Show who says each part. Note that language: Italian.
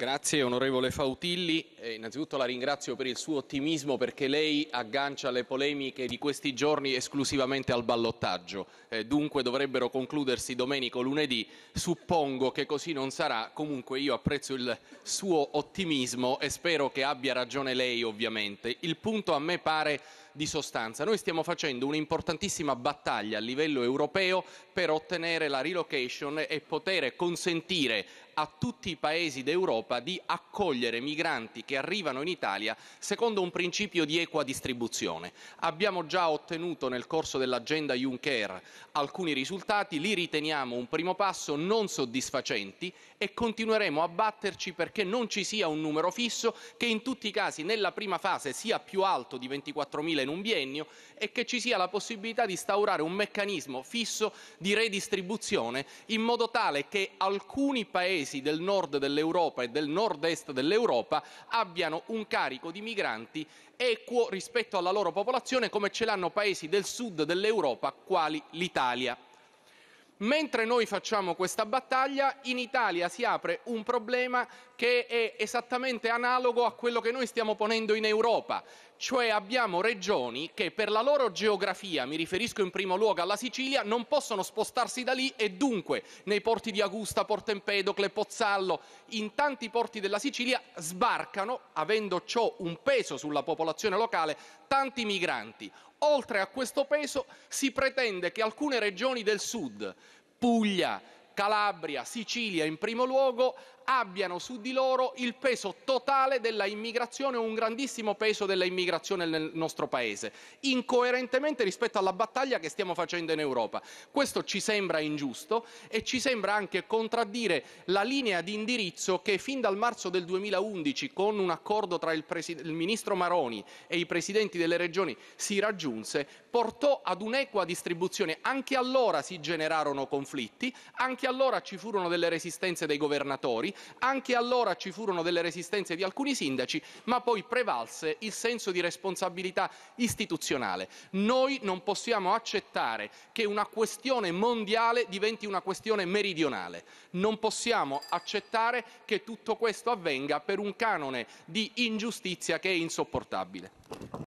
Speaker 1: Grazie onorevole Fautilli, e eh, innanzitutto la ringrazio per il suo ottimismo perché lei aggancia le polemiche di questi giorni esclusivamente al ballottaggio, eh, dunque dovrebbero concludersi domenico lunedì, suppongo che così non sarà, comunque io apprezzo il suo ottimismo e spero che abbia ragione lei ovviamente. Il punto a me pare di sostanza. Noi stiamo facendo un'importantissima battaglia a livello europeo per ottenere la relocation e poter consentire a tutti i paesi d'Europa di accogliere migranti che arrivano in Italia secondo un principio di equa distribuzione. Abbiamo già ottenuto nel corso dell'agenda Juncker alcuni risultati, li riteniamo un primo passo non soddisfacenti e continueremo a batterci perché non ci sia un numero fisso che in tutti i casi nella prima fase sia più alto di 24.000 in un biennio e che ci sia la possibilità di instaurare un meccanismo fisso di redistribuzione, in modo tale che alcuni Paesi del Nord dell'Europa e del Nord-Est dell'Europa abbiano un carico di migranti equo rispetto alla loro popolazione, come ce l'hanno Paesi del Sud dell'Europa quali l'Italia. Mentre noi facciamo questa battaglia, in Italia si apre un problema che è esattamente analogo a quello che noi stiamo ponendo in Europa, cioè abbiamo Regioni che per la loro geografia, mi riferisco in primo luogo alla Sicilia, non possono spostarsi da lì e dunque nei porti di Augusta, Porto Empedocle, Pozzallo, in tanti porti della Sicilia sbarcano, avendo ciò un peso sulla popolazione locale, tanti migranti oltre a questo peso si pretende che alcune regioni del sud, Puglia, Calabria, Sicilia in primo luogo, abbiano su di loro il peso totale dell'immigrazione o un grandissimo peso dell'immigrazione nel nostro Paese, incoerentemente rispetto alla battaglia che stiamo facendo in Europa. Questo ci sembra ingiusto e ci sembra anche contraddire la linea di indirizzo che fin dal marzo del 2011, con un accordo tra il, il ministro Maroni e i presidenti delle regioni, si raggiunse, portò ad un'equa distribuzione. Anche allora si generarono conflitti, anche allora ci furono delle resistenze dei governatori, anche allora ci furono delle resistenze di alcuni sindaci, ma poi prevalse il senso di responsabilità istituzionale. Noi non possiamo accettare che una questione mondiale diventi una questione meridionale. Non possiamo accettare che tutto questo avvenga per un canone di ingiustizia che è insopportabile.